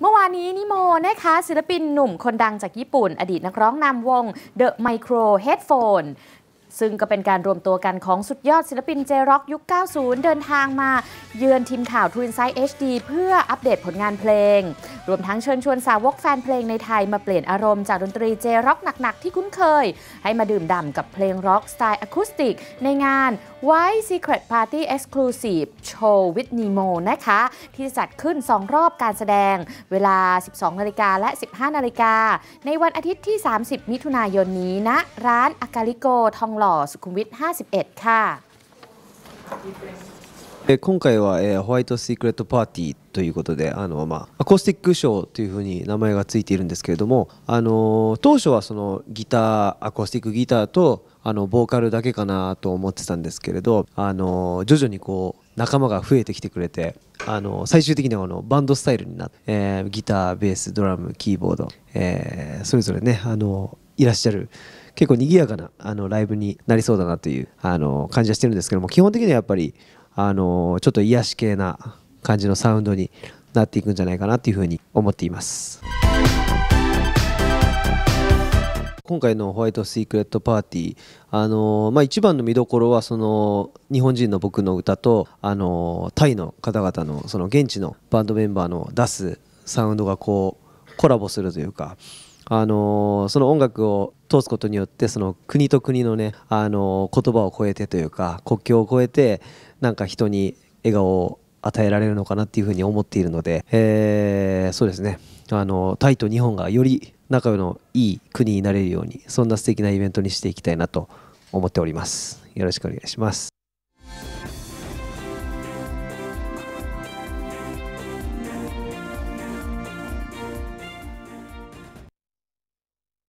เมื่อวานนี้ นิโมนะคะศิลปินหนุ่มคนดังจากญี่ปุ่น อดีตนักร้องนำวง The Micro Headphone ซึ่งก็เป็นการรวมตัวกันของสุดยอดศิลปินเจร็อกยุค 90 เดินทางมาเยือนทีมข่าวทวินไซ d ์ HD เพื่ออัปเดตผลงานเพลงรวมทั้งเชิญชวนสาวกแฟนเพลงในไทยมาเปลี่ยนอารมณ์จากดนตรีเจร็อกหนักๆ ที่คุ้นเคย ให้มาดื่มด่ำกับเพลงร็อกสไตล์อะคูสติก ในงาน White Secret Party Exclusive Show with Nemo นะคะ ที่จัดขึ้น 2 รอบการแสดง เวลา 12นาฬิกาและ 15 นาฬิกา ในวันอาทิตย์ที่ 30 มิถุนายนนี้ณนะ ร้านอากาลิโกทองหล่อสุขุมวิท51 ค่ะえ今回は、えー、ホワイト・シークレット・パーティーということであの、まあ、アコースティックショーというふうに名前が付いているんですけれども、あのー、当初はそのギターアコースティックギターとあのボーカルだけかなと思ってたんですけれど、あのー、徐々にこう仲間が増えてきてくれて、あのー、最終的にはあのバンドスタイルになって、えギターベースドラムキーボード、えそれぞれね、あのいらっしゃる結構賑やかなあのライブになりそうだなというあの感じはしてるんですけども基本的にはやっぱりあのちょっと癒し系な感じのサウンドになっていくんじゃないかなっていうふうに思っています今回のホワイト・シークレット・パーティーあの、まあ、一番の見どころはその日本人の僕の歌とあのタイの方々のその現地のバンドメンバーの出すサウンドがこうコラボするというかあのー、その音楽を通すことによってその国と国のね、あのー、言葉を超えてというか国境を越えてなんか人に笑顔を与えられるのかなっていうふうに思っているので、えー、そうですねあのタイと日本がより仲のいい国になれるようにそんな素敵なイベントにしていきたいなと思っておりますよろしくお願いします